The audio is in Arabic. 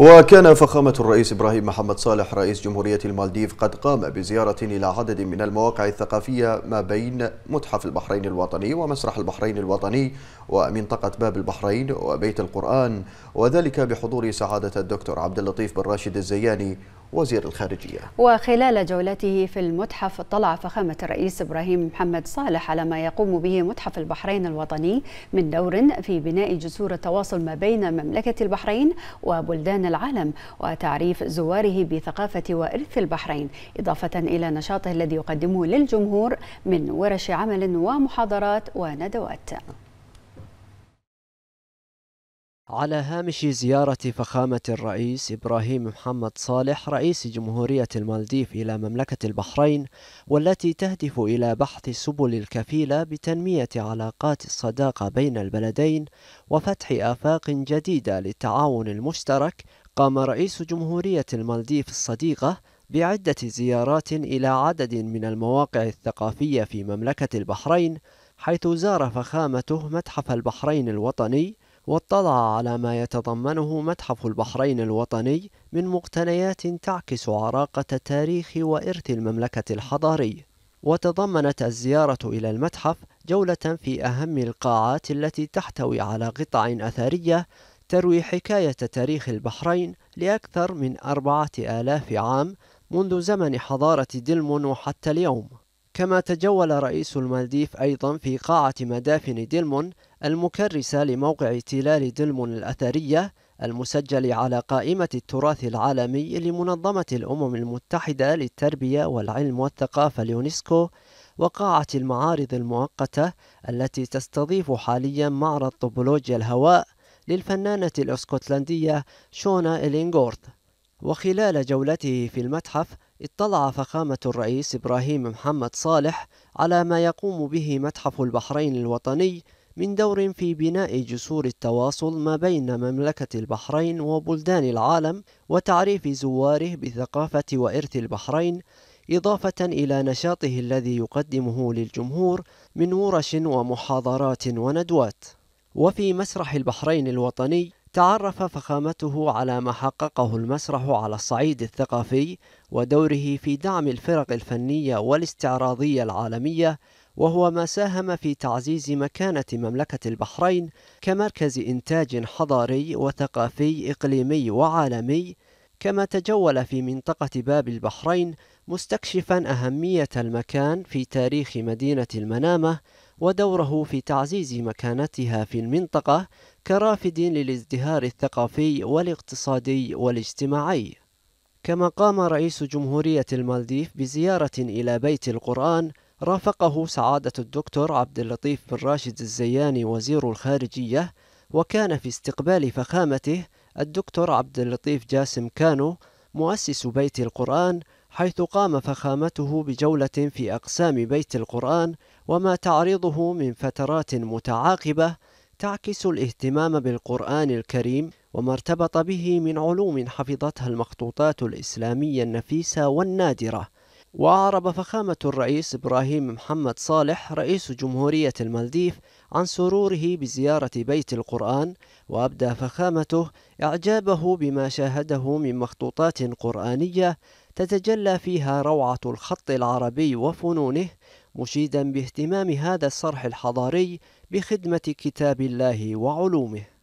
وكان فخامة الرئيس إبراهيم محمد صالح رئيس جمهورية المالديف قد قام بزيارة إلى عدد من المواقع الثقافية ما بين متحف البحرين الوطني ومسرح البحرين الوطني ومنطقة باب البحرين وبيت القرآن وذلك بحضور سعادة الدكتور عبد اللطيف بن راشد الزياني وزير الخارجية وخلال جولته في المتحف اطلع فخامة الرئيس إبراهيم محمد صالح على ما يقوم به متحف البحرين الوطني من دور في بناء جسور التواصل ما بين مملكة البحرين وبلدان العالم وتعريف زواره بثقافة وإرث البحرين إضافة إلى نشاطه الذي يقدمه للجمهور من ورش عمل ومحاضرات وندوات على هامش زيارة فخامة الرئيس إبراهيم محمد صالح رئيس جمهورية المالديف إلى مملكة البحرين والتي تهدف إلى بحث سبل الكفيلة بتنمية علاقات الصداقة بين البلدين وفتح آفاق جديدة للتعاون المشترك قام رئيس جمهورية المالديف الصديقة بعدة زيارات إلى عدد من المواقع الثقافية في مملكة البحرين حيث زار فخامته متحف البحرين الوطني واطلع على ما يتضمنه متحف البحرين الوطني من مقتنيات تعكس عراقة تاريخ وإرث المملكة الحضاري وتضمنت الزيارة إلى المتحف جولة في أهم القاعات التي تحتوي على قطع أثرية تروي حكاية تاريخ البحرين لأكثر من أربعة آلاف عام منذ زمن حضارة دلمون وحتى اليوم كما تجول رئيس المالديف أيضا في قاعة مدافن دلمون المكرسة لموقع تلال دلمون الأثرية المسجل على قائمة التراث العالمي لمنظمة الأمم المتحدة للتربية والعلم والثقافة اليونسكو وقاعة المعارض المؤقتة التي تستضيف حاليا معرض طوبولوجيا الهواء للفنانة الاسكتلندية شونا إلينغورد وخلال جولته في المتحف اطلع فخامة الرئيس إبراهيم محمد صالح على ما يقوم به متحف البحرين الوطني من دور في بناء جسور التواصل ما بين مملكة البحرين وبلدان العالم وتعريف زواره بثقافة وإرث البحرين إضافة إلى نشاطه الذي يقدمه للجمهور من ورش ومحاضرات وندوات وفي مسرح البحرين الوطني تعرف فخامته على ما حققه المسرح على الصعيد الثقافي ودوره في دعم الفرق الفنية والاستعراضية العالمية وهو ما ساهم في تعزيز مكانة مملكة البحرين كمركز إنتاج حضاري وثقافي إقليمي وعالمي كما تجول في منطقة باب البحرين مستكشفا أهمية المكان في تاريخ مدينة المنامة ودوره في تعزيز مكانتها في المنطقة كرافد للازدهار الثقافي والاقتصادي والاجتماعي كما قام رئيس جمهورية المالديف بزيارة إلى بيت القرآن رافقه سعادة الدكتور عبد اللطيف بن راشد الزياني وزير الخارجية وكان في استقبال فخامته الدكتور عبد اللطيف جاسم كانو مؤسس بيت القرآن حيث قام فخامته بجولة في أقسام بيت القرآن وما تعرضه من فترات متعاقبة تعكس الاهتمام بالقرآن الكريم وما ارتبط به من علوم حفظتها المخطوطات الإسلامية النفيسة والنادرة وأعرب فخامة الرئيس إبراهيم محمد صالح رئيس جمهورية المالديف عن سروره بزيارة بيت القرآن وأبدى فخامته إعجابه بما شاهده من مخطوطات قرآنية تتجلى فيها روعة الخط العربي وفنونه مشيدا باهتمام هذا الصرح الحضاري بخدمة كتاب الله وعلومه